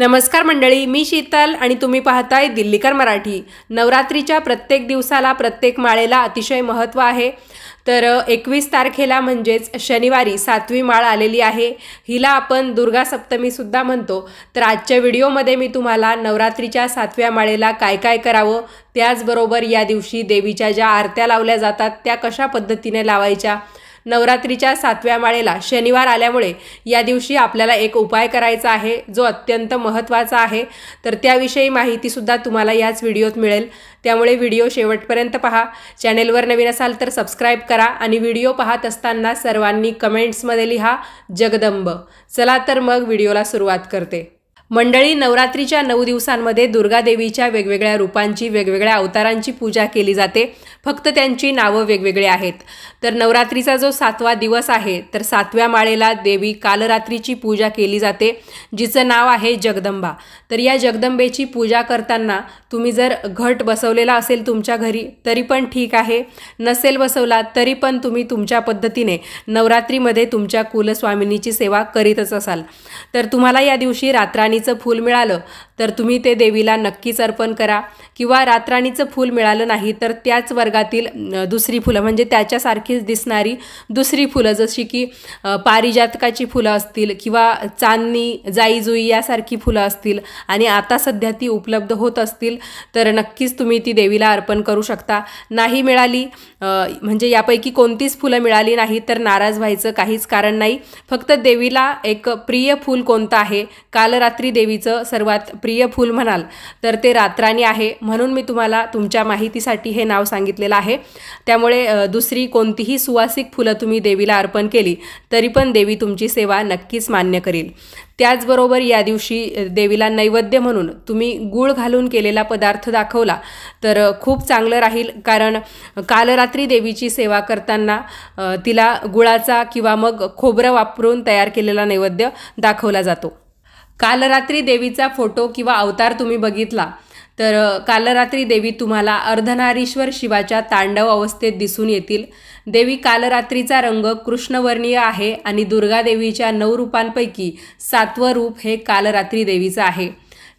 नमस्कार मंडळी मी शीतल आणि तुम्ही पाहताय दिल्लीकर मराठी नवरात्रीच्या प्रत्येक दिवसाला प्रत्येक माळेला अतिशय महत्त्व आहे तर एकवीस तारखेला म्हणजेच शनिवारी सातवी माळ आलेली आहे हिला आपण दुर्गा सप्तमीसुद्धा म्हणतो तर आजच्या व्हिडिओमध्ये मी तुम्हाला नवरात्रीच्या सातव्या माळेला काय काय करावं त्याचबरोबर या दिवशी देवीच्या ज्या आरत्या लावल्या जातात त्या कशा पद्धतीने लावायच्या नवरात्रीच्या सातव्या माळेला शनिवार आल्यामुळे या दिवशी आपल्याला एक उपाय करायचा आहे जो अत्यंत महत्त्वाचा आहे तर त्याविषयी माहितीसुद्धा तुम्हाला याच व्हिडिओत मिळेल त्यामुळे व्हिडिओ शेवटपर्यंत पहा चॅनेलवर नवीन असाल तर सबस्क्राईब करा आणि व्हिडिओ पाहत असताना सर्वांनी कमेंट्समध्ये लिहा जगदंब चला तर मग व्हिडिओला सुरुवात करते मंडळी नवरात्रीच्या नऊ दिवसांमध्ये दुर्गादेवीच्या वेगवेगळ्या रूपांची वेगवेगळ्या अवतारांची पूजा केली जाते फक्त त्यांची नावं वेगवेगळी आहेत तर नवरात्रीचा जो सातवा दिवस आहे तर सातव्या माळेला देवी कालरात्रीची पूजा केली जाते जिचं नाव आहे जगदंबा तर या जगदंबेची पूजा करताना तुम्ही जर घट बसवलेला असेल तुमच्या घरी तरी पण ठीक आहे नसेल बसवला तरी पण तुम्ही तुमच्या पद्धतीने नवरात्रीमध्ये तुमच्या कुलस्वामिनीची सेवा करीतच असाल तर तुम्हाला या दिवशी रातराणीचं फूल मिळालं तर तुम्ही ते देवीला नक्कीच अर्पण करा किंवा रातराणीचं फूल मिळालं नाही तर त्याच वर्गातील दुसरी फुलं म्हणजे त्याच्यासारखीच दिसणारी दुसरी फुलं जशी की पारिजातकाची फुलं असतील किंवा चांदणी जाईजुई यासारखी फुलं असतील आणि आता सध्या ती उपलब्ध होत असतील तर नक्कीच तुम्ही ती देवीला अर्पण करू शकता नाही मिळाली म्हणजे यापैकी कोणतीच फुलं मिळाली नाही तर नाराज व्हायचं काहीच कारण नाही फक्त देवीला एक प्रिय फूल कोणतं आहे काल रात्री देवीचं सर्वात प्रिय फूल म्हणाल तर ते रात्राणी आहे म्हणून मी तुम्हाला तुमच्या माहितीसाठी हे नाव सांगितलं सांगितलेलं आहे त्यामुळे दुसरी कोणतीही सुवासिक फुलं तुम्ही देवीला अर्पण केली तरी पण देवी तुमची सेवा नक्कीच मान्य करेल त्याचबरोबर या दिवशी देवीला नैवेद्य म्हणून तुम्ही गूळ घालून केलेला पदार्थ दाखवला तर खूप चांगलं राहील कारण कालरात्री देवीची सेवा करताना तिला गुळाचा किंवा मग खोबरं वापरून तयार केलेला नैवेद्य दाखवला जातो कालरात्री देवीचा फोटो किंवा अवतार तुम्ही बघितला तर काल रात्री देवी तुम्हाला अर्धनारीश्वर शिवाच्या तांडव अवस्थेत दिसून येतील देवी कालरात्रीचा रंग कृष्णवर्णीय आहे आणि दुर्गा देवीच्या नऊ रूपांपैकी सातवं रूप हे कालरात्री देवीचं आहे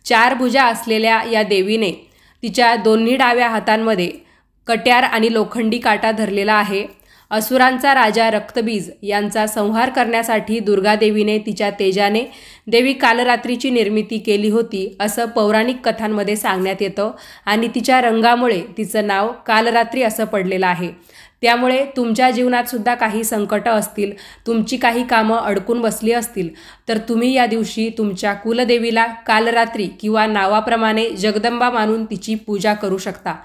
चार भुजा असलेल्या या देवीने तिच्या दोन्ही डाव्या हातांमध्ये कट्यार आणि लोखंडी काटा धरलेला आहे असुरांचा राजा रक्तबीज यांचा संहार करण्यासाठी दुर्गादेवीने तिच्या तेजाने देवी कालरात्रीची निर्मिती केली होती असं पौराणिक कथांमध्ये सांगण्यात येतं आणि तिच्या रंगामुळे तिचं नाव कालरात्री असं पडलेलं आहे त्यामुळे तुमच्या जीवनात सुद्धा काही संकटं असतील तुमची काही कामं अडकून बसली असतील तर तुम्ही या दिवशी तुमच्या कुलदेवीला कालरात्री किंवा नावाप्रमाणे जगदंबा मानून तिची पूजा करू शकता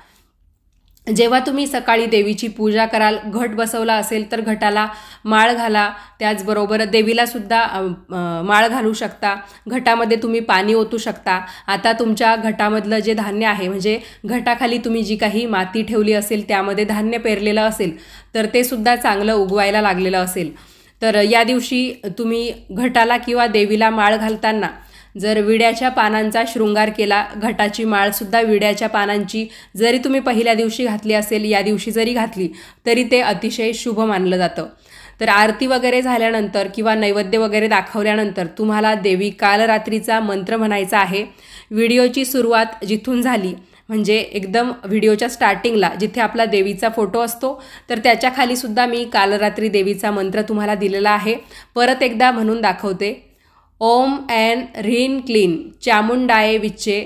जेव्हा तुम्ही सकाळी देवीची पूजा कराल घट बसवला असेल तर घटाला माळ घाला त्याचबरोबर देवीलासुद्धा माळ घालू शकता घटामध्ये तुम्ही पाणी ओतू शकता आता तुमच्या घटामधलं जे धान्य आहे म्हणजे घटाखाली तुम्ही जी काही माती ठेवली असेल त्यामध्ये धान्य पेरलेलं असेल तर ते सुद्धा चांगलं उगवायला लागलेलं असेल तर या दिवशी तुम्ही घटाला किंवा देवीला माळ घालताना जर विड्याच्या पानांचा शृंगार केला घटाची माळसुद्धा विड्याच्या पानांची जरी तुम्ही पहिल्या दिवशी घातली असेल या दिवशी जरी घातली तरी ते अतिशय शुभ मानलं जातं तर आरती वगैरे झाल्यानंतर किंवा नैवेद्य वगैरे दाखवल्यानंतर तुम्हाला देवी कालरात्रीचा मंत्र म्हणायचा आहे व्हिडिओची सुरुवात जिथून झाली म्हणजे एकदम व्हिडिओच्या स्टार्टिंगला जिथे आपला देवीचा फोटो असतो तर त्याच्या सुद्धा मी कालरात्री देवीचा मंत्र तुम्हाला दिलेला आहे परत एकदा म्हणून दाखवते ओम ॲन रीन क्लीन चामुंडाये विच्चे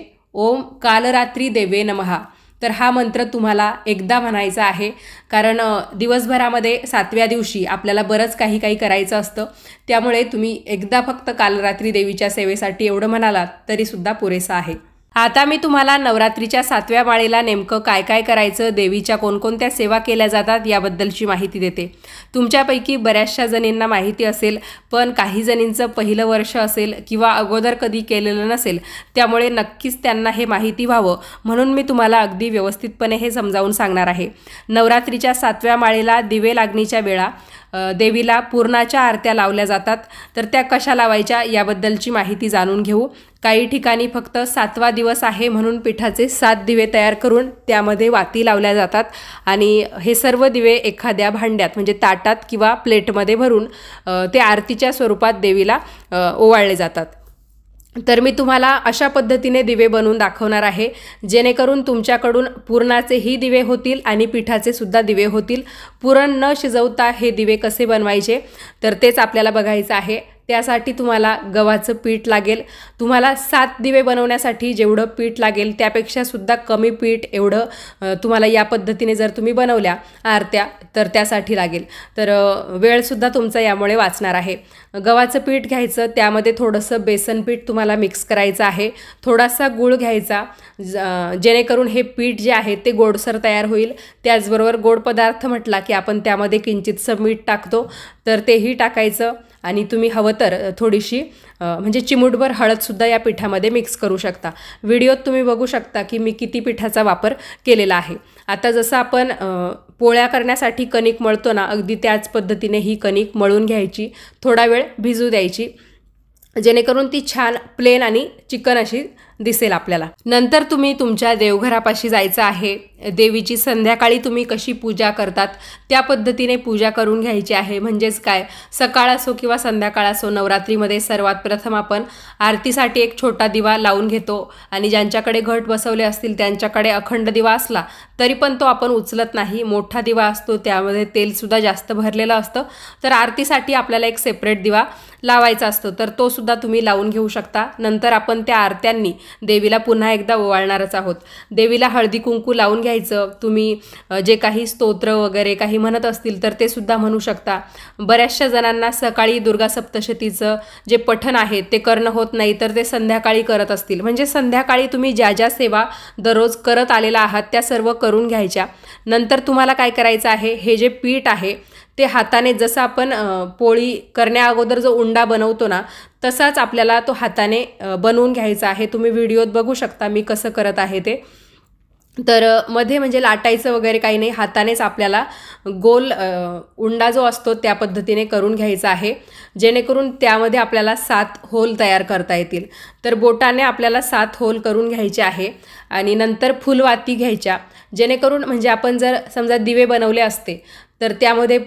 ओम कालरात्री देवे नमहा तर हा मंत्र तुम्हाला एकदा म्हणायचा आहे कारण दिवसभरामध्ये सातव्या दिवशी आपल्याला बरंच काही काही करायचं असतं त्यामुळे तुम्ही एकदा फक्त कालरात्री देवीच्या सेवेसाठी एवढं म्हणालात तरीसुद्धा पुरेसा आहे आता मी तुम्हाला नवरात्रीच्या सातव्या माळेला नेमकं काय काय करायचं देवीच्या कोणकोणत्या सेवा केल्या जातात याबद्दलची माहिती देते तुमच्यापैकी बऱ्याचशा जणींना माहिती असेल पण काही जणींचं पहिलं वर्ष असेल किंवा अगोदर कधी केलेलं नसेल त्यामुळे नक्कीच त्यांना हे माहिती व्हावं म्हणून मी तुम्हाला अगदी व्यवस्थितपणे हे समजावून सांगणार आहे नवरात्रीच्या सातव्या माळेला दिवे लागणीच्या वेळा देवीला पूर्णाच्या आरत्या लावल्या जातात तर त्या कशा लावायच्या याबद्दलची माहिती जाणून घेऊ काही ठिकाणी फक्त सातवा दिवस आहे म्हणून पिठाचे सात दिवे तयार करून त्यामध्ये वाती लावल्या जातात आणि हे सर्व दिवे एखाद्या भांड्यात म्हणजे ताटात किंवा प्लेटमध्ये भरून ते आरतीच्या स्वरूपात देवीला ओवाळले जातात तर मी तुम्हाला अशा पद्धतीने दिवे बनवून दाखवणार आहे जेणेकरून तुमच्याकडून पुरणाचेही दिवे होतील आणि पिठाचे सुद्धा दिवे होतील पुरण न शिजवता हे दिवे कसे बनवायचे तर तेच आपल्याला बघायचं आहे त्यासाठी तुम्हाला गव्हाचं पीठ लागेल तुम्हाला सात दिवे बनवण्यासाठी जेवढं पीठ लागेल त्यापेक्षासुद्धा कमी पीठ एवढं तुम्हाला या पद्धतीने जर तुम्ही बनवल्या आरत्या तर त्यासाठी लागेल तर वेळसुद्धा तुमचा यामुळे वाचणार आहे गव्हाचं पीठ घ्यायचं त्यामध्ये थोडंसं बेसन पीठ तुम्हाला मिक्स करायचं आहे थोडासा गूळ घ्यायचा जेणेकरून हे पीठ जे आहे ते गोडसर तयार होईल त्याचबरोबर गोड पदार्थ म्हटला की आपण त्यामध्ये किंचितसं मीठ टाकतो तर तेही टाकायचं आणि तुम्ही हवं तर थोडीशी म्हणजे चिमूटभर हळदसुद्धा या पिठामध्ये मिक्स करू शकता व्हिडिओत तुम्ही बघू शकता की मी किती पिठाचा वापर केलेला आहे आता जसं आपण पोळ्या करण्यासाठी कणिक मळतो ना अगदी त्याच पद्धतीने ही कणिक मळून घ्यायची थोडा वेळ भिजू द्यायची जेणेकरून ती छान प्लेन आणि चिकन अशी दिसेल आपल्याला नंतर तुम्ही तुमच्या देवघरापाशी जायचं आहे देवीची संध्याकाळी तुम्ही कशी पूजा करतात त्या पद्धतीने पूजा करून घ्यायची आहे म्हणजेच काय सकाळ असो किंवा संध्याकाळ असो नवरात्रीमध्ये सर्वात प्रथम आपण आरतीसाठी एक छोटा दिवा लावून घेतो आणि ज्यांच्याकडे घट बसवले असतील त्यांच्याकडे अखंड दिवा असला तरी पण तो आपण उचलत नाही मोठा दिवा असतो त्यामध्ये तेलसुद्धा जास्त भरलेलं असतं तर आरतीसाठी आपल्याला एक सेपरेट दिवा लावायचा असतो तर तोसुद्धा तुम्ही लावून घेऊ शकता नंतर आपण त्या आरत्यांनी देवीला पुन्हा एकदा ओवाळणारच आहोत देवीला हळदी कुंकू लावून घ्यायचं तुम्ही जे काही स्तोत्र वगैरे काही म्हणत असतील तर ते सुद्धा म्हणू शकता बऱ्याचशा जणांना सकाळी दुर्गा सप्तशतीचं जे पठण आहे ते करणं होत नाही तर ते संध्याकाळी करत असतील म्हणजे संध्याकाळी तुम्ही ज्या ज्या सेवा दररोज करत आलेला आहात त्या सर्व करून घ्यायच्या नंतर तुम्हाला काय करायचं आहे हे जे पीठ आहे ते हाताने जसं आपण पोळी करण्या जो उंडा बनवतो ना तसाच आपल्याला तो हाताने बनवून घ्यायचा आहे तुम्ही व्हिडिओत बघू शकता मी कसं करत आहे ते तर मध्ये म्हणजे लाटायचं वगैरे काही नाही हातानेच आपल्याला गोल उंडा जो असतो त्या पद्धतीने करून घ्यायचा आहे जेणेकरून त्यामध्ये आपल्याला सात होल तयार करता येतील तर बोटाने आपल्याला सात होल करून घ्यायचे आहे आणि नंतर फुलवाती घ्यायच्या जेणेकरून म्हणजे आपण जर समजा दिवे बनवले असते तर त्यामध्ये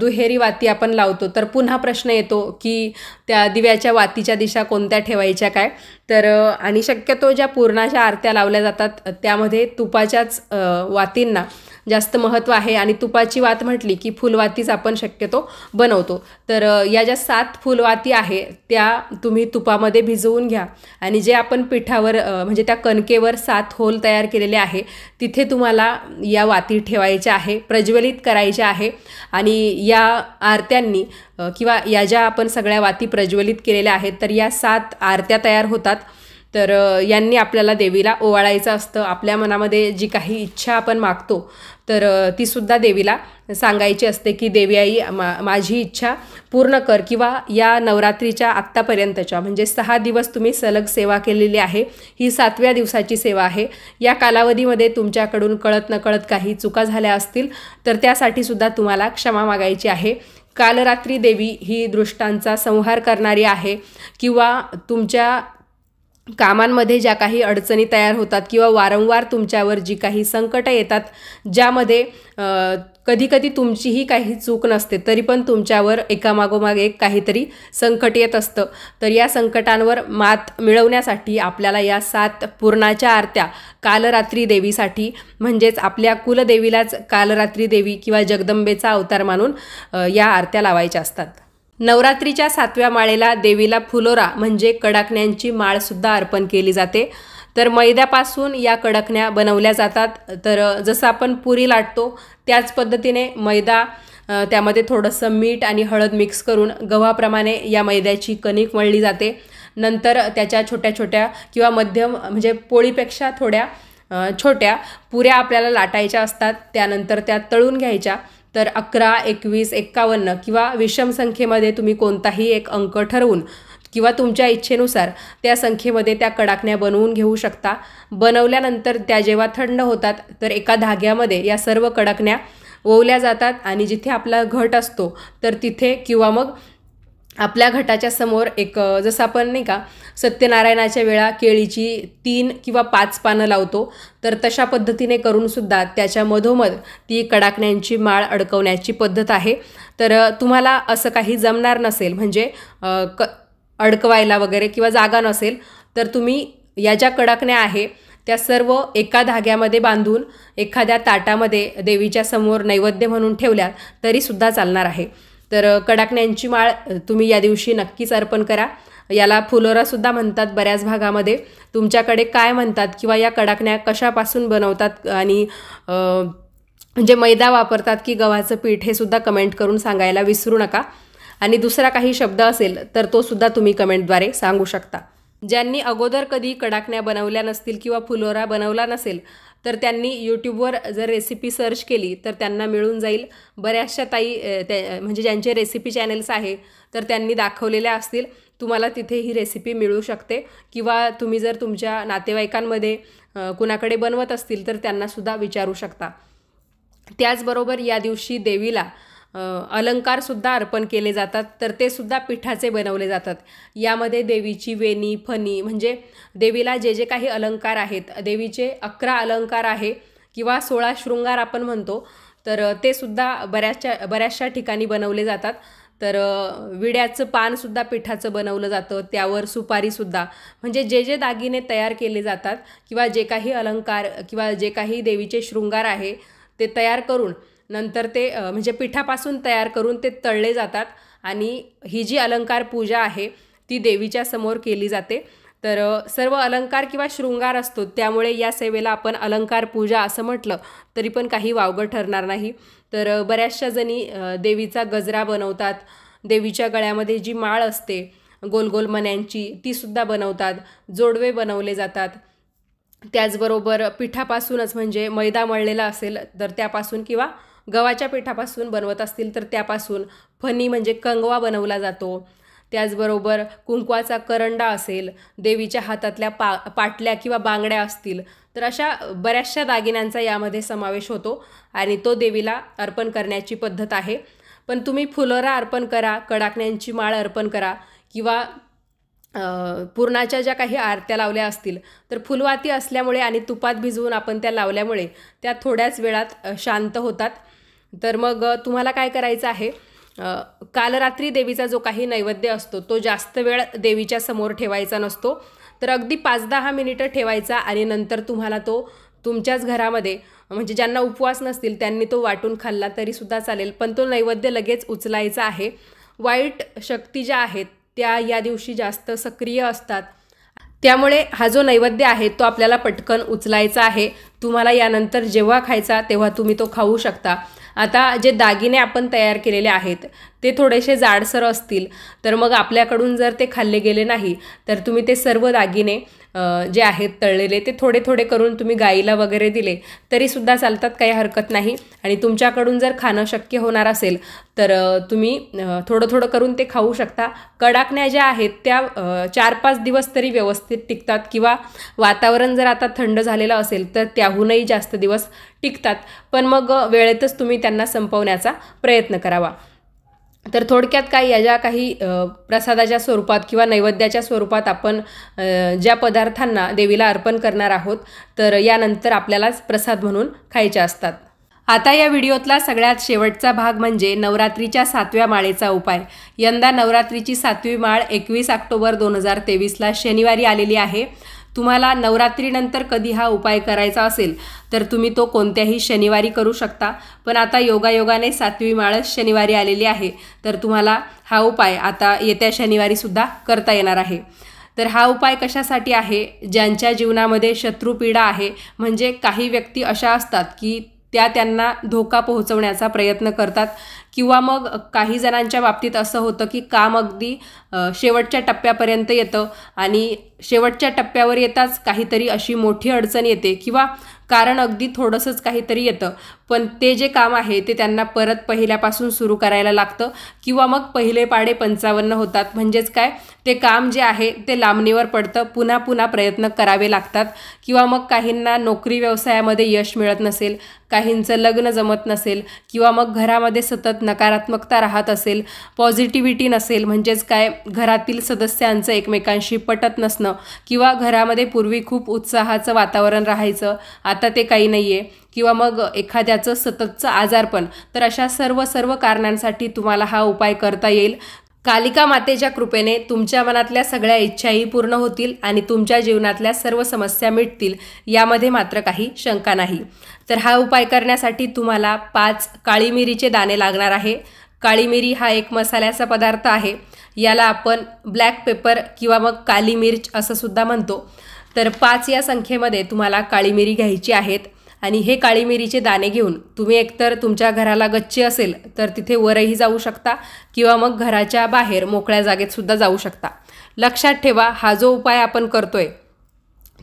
दुहेरी वाती आपण लावतो तर पुन्हा प्रश्न येतो की त्या दिव्याच्या वातीच्या दिशा कोणत्या ठेवायच्या काय तर आणि शक्यतो ज्या पूर्णाच्या आरत्या लावल्या जातात त्यामध्ये तुपाच्याच वातींना जास्त महत्त्व आहे आणि तुपाची वात म्हटली की फुलवातीच आपण शक्यतो बनवतो तर या ज्या सात फुलवाती आहे त्या तुम्ही तुपामध्ये भिजवून घ्या आणि जे आपण पिठावर म्हणजे त्या कणकेवर सात होल तयार केलेले आहे तिथे तुम्हाला या वाती ठेवायच्या आहे प्रज्वलित करायच्या आहे आणि या आरत्यांनी किंवा या ज्या आपण सगळ्या वाती प्रज्वलित केलेल्या आहेत तर या सात आरत्या तयार होतात तर यांनी आपल्याला देवीला ओवाळायचं असतं आपल्या मनामध्ये जी काही इच्छा आपण मागतो तर तीसुद्धा देवीला सांगायची असते की देवी आई मा माझी इच्छा पूर्ण कर किंवा या नवरात्रीच्या आत्तापर्यंतच्या म्हणजे सहा दिवस तुम्ही सलग सेवा केलेली आहे ही सातव्या दिवसाची सेवा आहे या कालावधीमध्ये तुमच्याकडून कळत नकळत काही चुका झाल्या असतील तर त्यासाठी सुद्धा तुम्हाला क्षमा मागायची आहे कालरात्री देवी ही दृष्टांचा संहार करणारी आहे किंवा तुमच्या कामांमध्ये ज्या काही अडचणी तयार होतात किंवा वारंवार तुमच्यावर जी काही संकटं येतात ज्यामध्ये कधीकधी तुमचीही काही चूक नसते तरी पण तुमच्यावर एकामागोमाग एक काहीतरी संकट येत असतं तर या संकटांवर मात मिळवण्यासाठी आपल्याला या सात पूर्णाच्या आरत्या कालरात्री देवीसाठी म्हणजेच आपल्या कुलदेवीलाच कालरात्री देवी किंवा जगदंबेचा अवतार मानून या आरत्या लावायच्या असतात नवरात्रीच्या सातव्या माळेला देवीला फुलोरा म्हणजे कडाकण्यांची माळसुद्धा अर्पण केली जाते तर मैद्यापासून या कडकण्या बनवल्या जातात तर जसं आपण पुरी लाटतो त्याच पद्धतीने मैदा त्यामध्ये थोडंसं मीठ आणि हळद मिक्स करून गव्हाप्रमाणे या मैद्याची कणिक मळली जाते नंतर त्याच्या छोट्या छोट्या किंवा मध्यम म्हणजे पोळीपेक्षा थोड्या छोट्या पुऱ्या आपल्याला लाटायच्या असतात त्यानंतर त्या तळून घ्यायच्या तर अकरा एकवीस एक्कावन्न किंवा विषम संख्येमध्ये तुम्ही कोणताही एक अंक ठरवून किंवा तुमच्या इच्छेनुसार त्या संख्येमध्ये त्या कडाकण्या बनवून घेऊ शकता बनवल्यानंतर त्या जेव्हा थंड होतात तर एका धाग्यामध्ये या सर्व कडाकण्या ओवल्या जातात आणि जिथे आपला घट असतो तर तिथे किंवा मग आपल्या घटाच्या समोर एक जसं आपण नाही का सत्यनारायणाच्या वेळा केळीची तीन किंवा पाच पानं लावतो तर तशा पद्धतीने करूनसुद्धा त्याच्या मधोमध ती कडाकण्यांची माळ अडकवण्याची पद्धत आहे तर तुम्हाला असं काही जमणार नसेल म्हणजे क अडकवायला वगैरे किंवा जागा नसेल तर तुम्ही या ज्या कडाकण्या आहे त्या सर्व एका धाग्यामध्ये बांधून एखाद्या ताटामध्ये देवीच्या समोर नैवेद्य म्हणून ठेवल्या तरीसुद्धा चालणार आहे तर कडाकण्यांची माळ तुम्ही या दिवशी नक्कीच अर्पण करा याला फुलोरासुद्धा म्हणतात बऱ्याच भागामध्ये तुमच्याकडे काय म्हणतात किंवा या कडाकण्या कशापासून बनवतात आणि म्हणजे मैदा वापरतात की गव्हाचं पीठ हे सुद्धा कमेंट करून सांगायला विसरू नका आणि दुसरा काही शब्द असेल तर तो सुद्धा तुम्ही कमेंटद्वारे सांगू शकता ज्यांनी अगोदर कधी कडाकण्या बनवल्या नसतील किंवा फुलोरा बनवला नसेल तर त्यांनी यूट्यूबवर जर रेसिपी सर्च केली तर त्यांना मिळून जाईल बऱ्याचशा ताई त्या म्हणजे ज्यांचे रेसिपी चॅनेल्स आहे तर त्यांनी दाखवलेल्या असतील तुम्हाला तिथे ही रेसिपी मिळू शकते किंवा तुम्ही जर तुमच्या नातेवाईकांमध्ये कुणाकडे बनवत असतील तर त्यांनासुद्धा विचारू शकता त्याचबरोबर या दिवशी देवीला अलंकारसुद्धा अर्पण केले जातात तर ते सुद्धा पिठाचे बनवले जातात यामध्ये देवीची वेणी फणी म्हणजे देवीला जे जे काही अलंकार आहेत देवीचे अकरा अलंकार आहे किंवा सोळा शृंगार आपण म्हणतो तर ते सुद्धा बऱ्याचशा बऱ्याचशा ठिकाणी बनवले जातात तर विड्याचं पानसुद्धा पिठाचं बनवलं जातं त्यावर सुपारीसुद्धा म्हणजे जे जे दागिने तयार केले जातात किंवा जे काही अलंकार किंवा जे काही देवीचे शृंगार आहे ते तयार करून नंतर ते म्हणजे पिठापासून तयार करून ते तळले जातात आणि ही जी अलंकार पूजा आहे ती देवीच्या समोर केली जाते तर सर्व अलंकार किंवा शृंगार असतो त्यामुळे या सेवेला आपण अलंकार पूजा असं म्हटलं तरी पण काही वावगं ठरणार नाही तर बऱ्याचशा जणी देवीचा गजरा बनवतात देवीच्या गळ्यामध्ये जी माळ असते गोल गोल मण्यांची तीसुद्धा बनवतात जोडवे बनवले जातात त्याचबरोबर पिठापासूनच म्हणजे मैदा मळलेला असेल तर त्यापासून किंवा गव्हाच्या पिठापासून बनवत असतील तर त्यापासून फणी म्हणजे कंगवा बनवला जातो त्याचबरोबर कुंकवाचा करंडा असेल देवीच्या हातातल्या पा पाटल्या किंवा बांगड्या असतील तर अशा बऱ्याचशा दागिन्यांचा यामध्ये समावेश होतो आणि तो देवीला अर्पण करण्याची पद्धत आहे पण तुम्ही फुलोरा अर्पण करा कडाकण्यांची माळ अर्पण करा किंवा पूर्णाच्या ज्या काही आरत्या लावल्या असतील तर फुलवाती असल्यामुळे आणि तुपात भिजवून आपण त्या लावल्यामुळे त्या थोड्याच वेळात शांत होतात तर मग तुम्हाला काय करायचं आहे काल रात्री देवीचा जो काही नैवेद्य असतो तो जास्त वेळ देवीच्या समोर ठेवायचा नसतो तर अगदी पाच दहा मिनिटं ठेवायचा आणि नंतर तुम्हाला तो तुमच्याच घरामध्ये म्हणजे ज्यांना उपवास नसतील त्यांनी तो वाटून खाल्ला तरीसुद्धा चालेल पण तो नैवेद्य लगेच उचलायचा आहे वाईट शक्ती ज्या आहेत त्या या दिवशी जास्त सक्रिय असतात त्यामुळे हा जो नैवेद्य आहे तो आपल्याला पटकन उचलायचा आहे तुम्हाला यानंतर जेव्हा खायचा तेव्हा तुम्ही तो खाऊ शकता आता जे दागिने आपण तयार केलेले आहेत ते थोडेसे जाडसर असतील तर मग आपल्याकडून जर ते खाल्ले गेले नाही तर तुम्ही ते सर्व दागिने जे आहेत तळलेले ते थोडे थोडे करून तुम्ही गाईला वगैरे दिले तरीसुद्धा चालतात काही हरकत नाही आणि तुमच्याकडून जर खाणं शक्य होणार असेल तर तुम्ही थोडं थोडं करून ते खाऊ शकता कडाकण्या ज्या आहेत त्या चार पाच दिवस तरी व्यवस्थित टिकतात किंवा वातावरण जर आता थंड झालेलं असेल तर त्याहूनही जास्त दिवस टिकतात पण मग वेळेतच तुम्ही त्यांना संपवण्याचा प्रयत्न करावा तर थोडक्यात काय या ज्या काही प्रसादाच्या स्वरूपात किंवा नैवेद्याच्या स्वरूपात आपण ज्या पदार्थांना देवीला अर्पण करणार आहोत तर यानंतर आपल्यालाच प्रसाद म्हणून खायचे असतात आता या व्हिडिओतला सगळ्यात शेवटचा भाग म्हणजे नवरात्रीच्या सातव्या माळेचा उपाय यंदा नवरात्रीची सातवी माळ एकवीस ऑक्टोबर दोन हजार तेवीसला शनिवारी आलेली आहे तुम्हाला नवरात्रीनंतर कधी हा उपाय करायचा असेल तर तुम्ही तो कोणत्याही शनिवारी करू शकता पण आता योगायोगाने सातवी माळस शनिवारी आलेली आहे तर तुम्हाला हा उपाय आता येत्या शनिवारीसुद्धा करता येणार आहे तर हा उपाय कशासाठी आहे ज्यांच्या जीवनामध्ये शत्रुपीडा आहे म्हणजे काही व्यक्ती अशा असतात की त्या त्यांना धोका पोहोचवण्याचा प्रयत्न करतात किंवा मग काही जणांच्या बाबतीत असं होतं की काम अगदी शेवटच्या टप्प्यापर्यंत येतं आणि शेवटच्या टप्प्यावर येताच काहीतरी अशी मोठी अडचण येते किंवा कारण अगदी थोडंसंच काहीतरी येतं पण ते जे काम आहे ते त्यांना परत पहिल्यापासून सुरू करायला लागतं किंवा मग पहिले पाडे पंचावन्न होतात म्हणजेच काय ते काम जे आहे ते लांबणीवर पडतं पुन्हा पुन्हा प्रयत्न करावे लागतात किंवा मग काहींना नोकरी व्यवसायामध्ये यश मिळत नसेल काहींचं लग्न जमत नसेल किंवा मग घरामध्ये सतत नकारात्मकता राहत असेल पॉझिटिव्हिटी नसेल म्हणजेच काय घरातील सदस्यांचं एकमेकांशी पटत नसणं किंवा घरामध्ये पूर्वी खूप उत्साहाचं वातावरण राहायचं आता ते काही नाही आहे किंवा मग एखाद्याचं सततचं आजारपण तर अशा सर्व सर्व कारणांसाठी तुम्हाला हा उपाय करता येईल कालिका मातेच्या कृपेने तुमच्या मनातल्या सगळ्या इच्छाही पूर्ण होतील आणि तुमच्या जीवनातल्या सर्व समस्या मिटतील यामध्ये मात्र काही शंका नाही तर हा उपाय करण्यासाठी तुम्हाला पाच काळी मिरीचे दाणे लागणार आहे काळी मिरी हा एक मसाल्याचा पदार्थ आहे याला आपण ब्लॅक पेपर किंवा मग काली मिर्च असं सुद्धा म्हणतो तर पाच या संख्येमध्ये तुम्हाला काळी मिरी घ्यायची आहेत आणि हे काळी मिरीचे दाणे घेऊन तुम्ही एकतर तुमच्या घराला गच्ची असेल तर तिथे वरही जाऊ शकता किंवा मग घराच्या बाहेर मोकळ्या जागेत सुद्धा जाऊ शकता लक्षात ठेवा हा जो उपाय आपण करतोय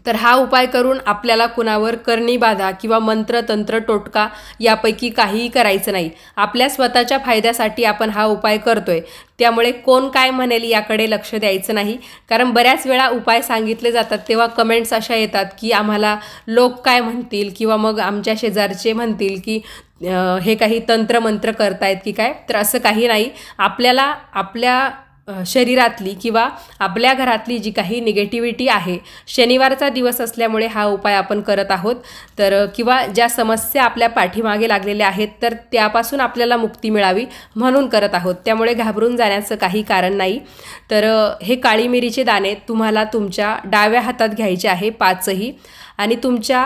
तर हा उपाय करून आपल्याला कुणावर करणी बाधा किंवा मंत्र तंत्र टोटका यापैकी काहीही करायचं नाही आपल्या स्वतःच्या फायद्यासाठी आपण हा उपाय करतोय त्यामुळे कोण काय म्हणेल याकडे लक्ष द्यायचं नाही कारण बऱ्याच वेळा उपाय सांगितले जातात तेव्हा कमेंट्स अशा येतात की आम्हाला लोक काय म्हणतील किंवा मग आमच्या शेजारचे म्हणतील की हे काही तंत्रमंत्र करतायत की काय तर असं काही नाही आपल्याला आपल्या शरीरातली किंवा आपल्या घरातली जी काही निगेटिव्हिटी आहे शनिवारचा दिवस असल्यामुळे हा उपाय आपण करत आहोत तर किंवा ज्या समस्या आपल्या पाठीमागे लागलेल्या आहेत तर त्यापासून आपल्याला मुक्ती मिळावी म्हणून करत आहोत त्यामुळे घाबरून जाण्याचं काही कारण नाही तर हे काळी मिरीचे दाणे तुम्हाला तुमच्या डाव्या हातात घ्यायचे आहे पाचही आणि तुमच्या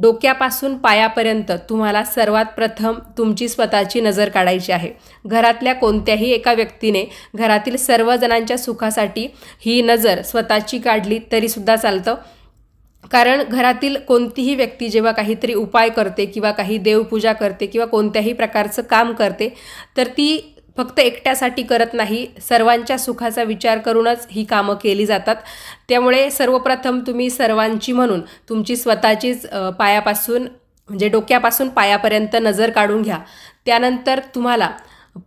डोक्यापासून पायापर्यंत तुम्हाला सर्वात प्रथम तुमची स्वतःची नजर काढायची आहे घरातल्या कोणत्याही एका व्यक्तीने घरातील सर्वजणांच्या सुखासाठी ही नजर स्वतःची काढली तरीसुद्धा चालतं कारण घरातील कोणतीही व्यक्ती जेव्हा काहीतरी उपाय करते किंवा काही देवपूजा करते किंवा कोणत्याही प्रकारचं काम करते तर ती फक्त एकट्यासाठी करत नाही सर्वांच्या सुखाचा विचार करूनच ही कामं केली जातात त्यामुळे सर्वप्रथम तुम्ही सर्वांची म्हणून तुमची स्वतःचीच पायापासून म्हणजे डोक्यापासून पायापर्यंत नजर काढून घ्या त्यानंतर तुम्हाला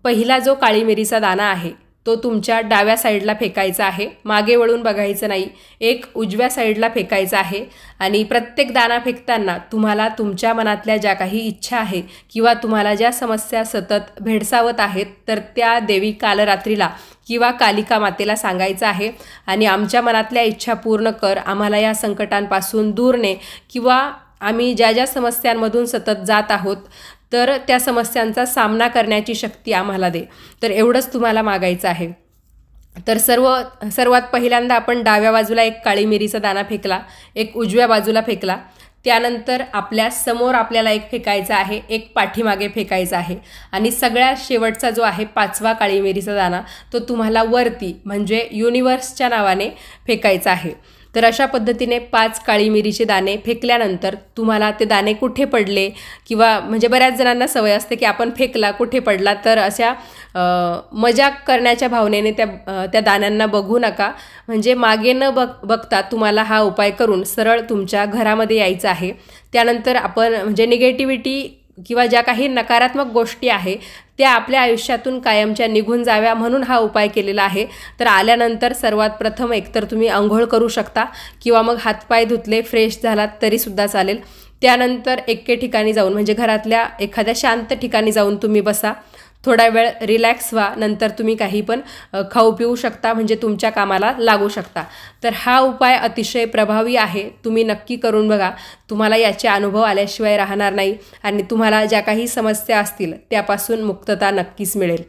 पहिला जो मिरीचा दाणा आहे तो तुमच्या डाव्या साईडला फेकायचा आहे मागे वळून बघायचं नाही एक उजव्या साईडला फेकायचा आहे आणि प्रत्येक दाना फेकताना तुम्हाला तुमच्या मनातल्या ज्या काही इच्छा आहे किंवा तुम्हाला ज्या समस्या सतत भेडसावत आहेत तर त्या देवी कालरात्रीला किंवा कालिका मातेला सांगायचं आहे आणि आमच्या मनातल्या इच्छा पूर्ण कर आम्हाला या संकटांपासून दूर ने किंवा आम्ही ज्या ज्या समस्यांमधून सतत जात आहोत तर त्या समस्यांचा सामना करण्याची शक्ती आम्हाला दे तर एवढंच तुम्हाला मागायचं आहे तर सर्व सर्वात पहिल्यांदा आपण डाव्या बाजूला एक काळी मिरीचा दाणा फेकला एक उजव्या बाजूला फेकला त्यानंतर आपल्या समोर आपल्याला एक फेकायचा आहे एक पाठीमागे फेकायचा आहे आणि सगळ्यात शेवटचा जो आहे पाचवा काळी मिरीचा दाणा तो तुम्हाला वरती म्हणजे युनिवर्सच्या नावाने फेकायचा आहे तर अशा पद्धतीने पाच काळी मिरीचे दाणे फेकल्यानंतर तुम्हाला ते दाणे कुठे पडले किंवा म्हणजे बऱ्याच जणांना सवय असते की आपण फेकला कुठे पडला तर अशा मजाक करण्याच्या भावनेने त्या त्या दाण्यांना बघू नका म्हणजे मागे न बघ बघता तुम्हाला हा उपाय करून सरळ तुमच्या घरामध्ये यायचं आहे त्यानंतर आपण म्हणजे निगेटिव्हिटी किंवा ज्या काही नकारात्मक गोष्टी आहे त्या आपल्या आयुष्यातून कायमच्या निघून जाव्या म्हणून हा उपाय केलेला आहे तर आल्यानंतर सर्वात प्रथम एकतर तुम्ही आंघोळ करू शकता किंवा मग हातपाय धुतले फ्रेश झालात तरीसुद्धा चालेल त्यानंतर एके ठिकाणी जाऊन म्हणजे घरातल्या एखाद्या शांत ठिकाणी जाऊन तुम्ही बसा थोडा वेळ रिलॅक्स व्हा नंतर तुम्ही काही पण खाऊ पिऊ शकता म्हणजे तुमच्या कामाला लागू शकता तर हा उपाय अतिशय प्रभावी आहे तुम्ही नक्की करून बघा तुम्हाला याचे अनुभव आल्याशिवाय राहणार नाही आणि तुम्हाला ज्या काही समस्या असतील त्यापासून मुक्तता नक्कीच मिळेल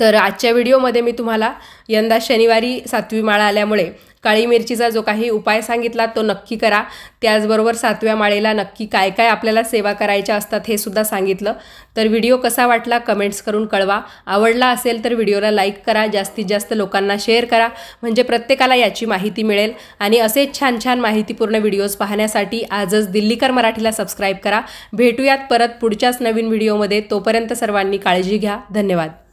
तर आजच्या व्हिडिओमध्ये मी तुम्हाला यंदा शनिवारी सातवी माळा आल्यामुळे काळी मिरचीचा जो काही उपाय सांगितला तो नक्की करा त्याचबरोबर सातव्या माळेला नक्की काय काय आपल्याला सेवा करायच्या असतात हे सुद्धा सांगितलं तर व्हिडिओ कसा वाटला कमेंट्स करून कळवा आवडला असेल तर व्हिडिओला लाईक करा जास्तीत जास्त लोकांना शेअर करा म्हणजे प्रत्येकाला याची माहिती मिळेल आणि असेच छान छान माहितीपूर्ण व्हिडिओज पाहण्यासाठी आजच दिल्लीकर मराठीला सबस्क्राईब करा भेटूयात परत पुढच्याच नवीन व्हिडिओमध्ये तोपर्यंत सर्वांनी काळजी घ्या धन्यवाद